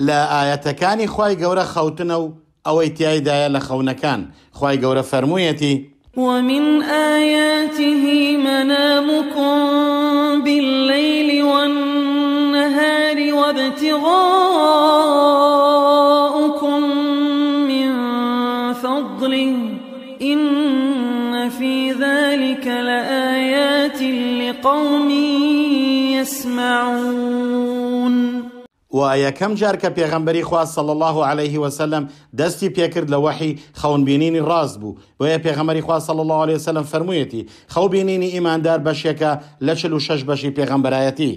لە خوي قورة گەورە أو و ئەوەی تایدایە لە كان خوي گەورە فرميتي ومن آياته منامكم بالليل والنهار وابتغاؤكم من فضله إن في ذلك لآيات لقوم و یەکەم جار کە پێغەمبەری خواست صل الله عليه وسلم دەستی پێکرد لە وحی خەونبینینی ڕاست بوو بۆیە پێغەمەری خواست صل الله عليه وسلم فرموویەتی خەوبینینی ئیماندار بەشێکە لە چل و شش بەشی پێغەمبەرایەتی.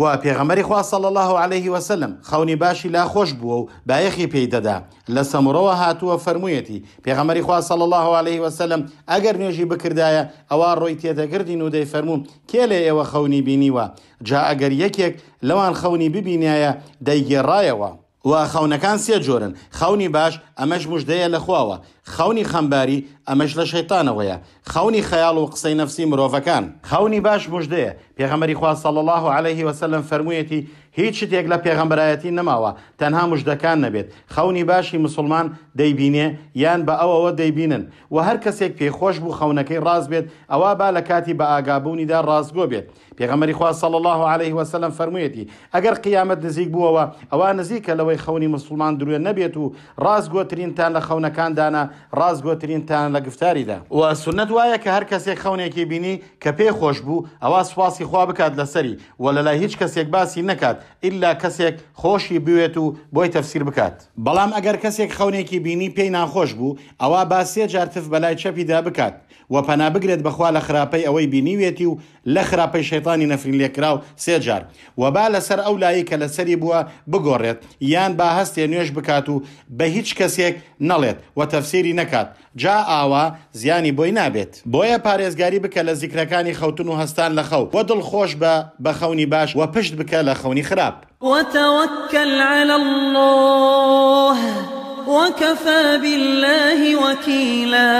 و پێغەمەری خواصل الله عليه وسلم خەونی باشی لا خۆش بووە و بایەخی پێیدەدا لە سەمرەوە هاتووە فەرموویەتی پێغەمەری خواصل الله عليه وسلم ئەگەر نوێژی بکردایە ئەوە ڕۆی تێدەگردین و دەی فەرموو کێ لێ ئێوە خەونی بینیوە جا ئەگەر یەکێک لەوان خەونی ببینایە دەیگێڕایەوە. و خەونەکان سێ جۆرن خەونی باش ئەمەش مژدەیە لەخواوە خەونی خەمباری ئەمەش لە شەیتانەوەیە خەونی خەیاڵ و قسەی نفسی مرۆڤەکان خەونی باش مژدەیە پێغەمەری خوا سەڵ الله عليه وسلم فەرموویەتی هیچ شتێک لە پێغەمبەرایەتی نەماوە تەنها مژدەکان نەبێت خەونی باشی مسلمان دەیبینێ یان بە ئەوەوە دەیبینن و هەر کەسێک پێخۆش بوو خەونەکەی ڕاز بێت ئەوە با لە کاتی بە ئاگابوونیدا ڕاستگۆ بێت پێغەمەری خوا سەڵ الله عليه وسلم فەرموویەتی ئەگەر قیامەت نزیک بووەوە ئەوە نزیکە لەوەی خەونی مسلمان درێن نەبێت و ڕاستگۆترینتان لە خەونەکاندانە ڕاستگۆترینتان لە لە گفتاریدا و سنت وایە کە هەر کەسێک خەونێکی بینی کە پێی خۆش بوو ئەوە سوپاسی خوا بکات لەسەری و لەلای هیچ کەسێک باسی نەکات ئللا کەسێک خۆشی بوێت و بۆی تەفسیر بکات بەڵام ئەگەر کەسێک خەونێکی بینی پێی ناخۆش بوو ئەوە باسێ جارتف بەلای چەپیدا بکات و پەنا بگرێت بەخوا لە خراپەی ئەوەی بینیوێتی و لە خراپەی شەیتانی نەفرین لێکرااو سێجار و با لەسەر ئەو لایی کە لەسەری بووە بگۆڕێت یان با هەستێ نوێش بکات و بە هیچ کەسێک نەڵێت و تەفسیری نەکات جا ئاوە ئەوە زیانی بۆی نابێت بۆیە پارێزگاری بکە لە زیکرەکانی خەوتن و هەستان لە خەوت وە دڵخۆش بە بە خەونی باش وە پشت بکە لە خەونی خراپ وتەوەکەل على الله وكفى بالله وكيلا